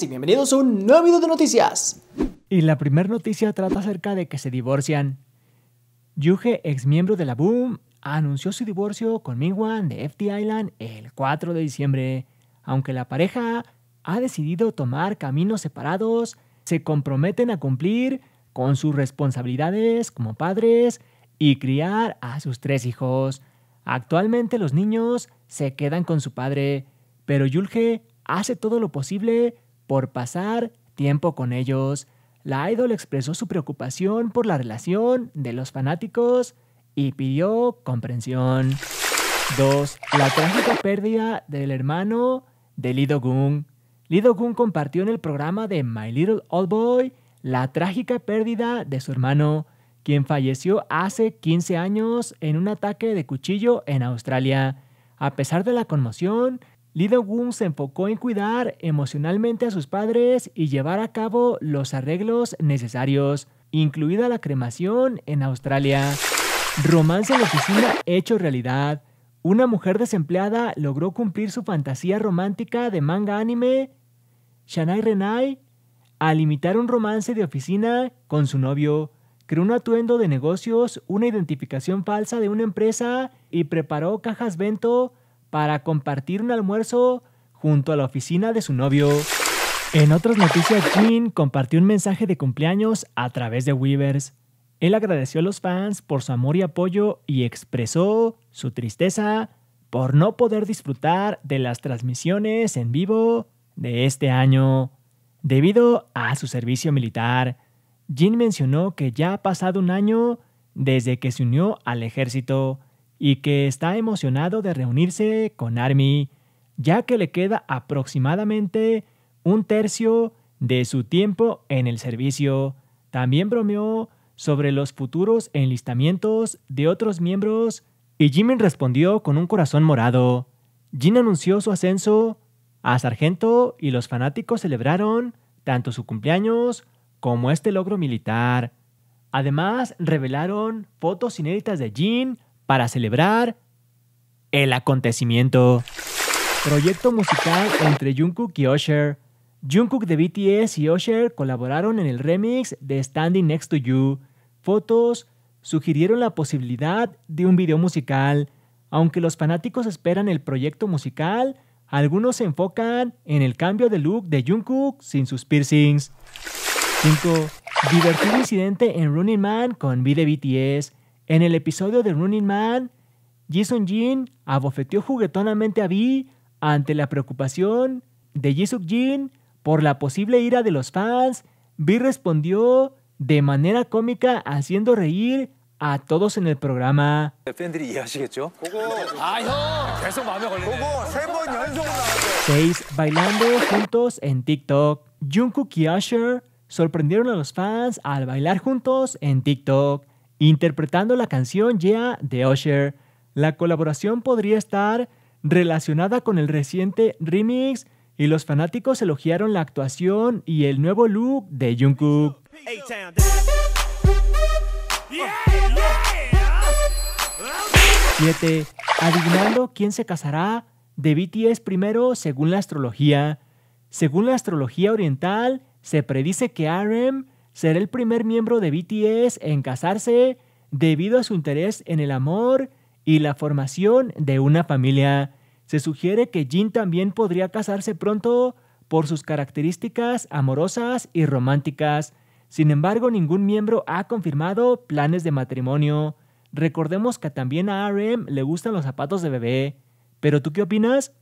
y bienvenidos a un nuevo video de noticias. Y la primera noticia trata acerca de que se divorcian. Yuge, ex miembro de la Boom, anunció su divorcio con Mingwan de FT Island el 4 de diciembre. Aunque la pareja ha decidido tomar caminos separados, se comprometen a cumplir con sus responsabilidades como padres y criar a sus tres hijos. Actualmente los niños se quedan con su padre, pero Yulge hace todo lo posible por pasar tiempo con ellos. La idol expresó su preocupación por la relación de los fanáticos y pidió comprensión. 2. La trágica pérdida del hermano de Lido Gun. Lido Gun compartió en el programa de My Little Old Boy la trágica pérdida de su hermano, quien falleció hace 15 años en un ataque de cuchillo en Australia. A pesar de la conmoción, Lido Wong se enfocó en cuidar emocionalmente a sus padres y llevar a cabo los arreglos necesarios, incluida la cremación en Australia. Romance en oficina hecho realidad. Una mujer desempleada logró cumplir su fantasía romántica de manga anime, Shanai Renai, al imitar un romance de oficina con su novio creó un atuendo de negocios, una identificación falsa de una empresa y preparó cajas vento para compartir un almuerzo junto a la oficina de su novio. En otras noticias, Jin compartió un mensaje de cumpleaños a través de Weavers. Él agradeció a los fans por su amor y apoyo y expresó su tristeza por no poder disfrutar de las transmisiones en vivo de este año debido a su servicio militar. Jean mencionó que ya ha pasado un año desde que se unió al ejército y que está emocionado de reunirse con Army, ya que le queda aproximadamente un tercio de su tiempo en el servicio. También bromeó sobre los futuros enlistamientos de otros miembros y Jimin respondió con un corazón morado. Jin anunció su ascenso a sargento y los fanáticos celebraron tanto su cumpleaños como este logro militar. Además, revelaron fotos inéditas de Jin para celebrar el acontecimiento. Proyecto musical entre Jungkook y Usher. Jungkook de BTS y Usher colaboraron en el remix de Standing Next to You. Fotos sugirieron la posibilidad de un video musical. Aunque los fanáticos esperan el proyecto musical, algunos se enfocan en el cambio de look de Jungkook sin sus piercings. 5. Divertido incidente en Running Man con V de BTS. En el episodio de Running Man, Jason Jin abofeteó juguetonamente a Vi ante la preocupación de Jisung Jin por la posible ira de los fans. Vi respondió de manera cómica haciendo reír a todos en el programa. Seis bailando juntos en TikTok. Jungkook y Usher sorprendieron a los fans al bailar juntos en TikTok. Interpretando la canción Yeah de Usher, la colaboración podría estar relacionada con el reciente remix y los fanáticos elogiaron la actuación y el nuevo look de Jungkook. 7. Adivinando quién se casará de BTS primero según la astrología. Según la astrología oriental, se predice que RM será el primer miembro de BTS en casarse debido a su interés en el amor y la formación de una familia. Se sugiere que Jin también podría casarse pronto por sus características amorosas y románticas. Sin embargo, ningún miembro ha confirmado planes de matrimonio. Recordemos que también a RM le gustan los zapatos de bebé. ¿Pero tú qué opinas?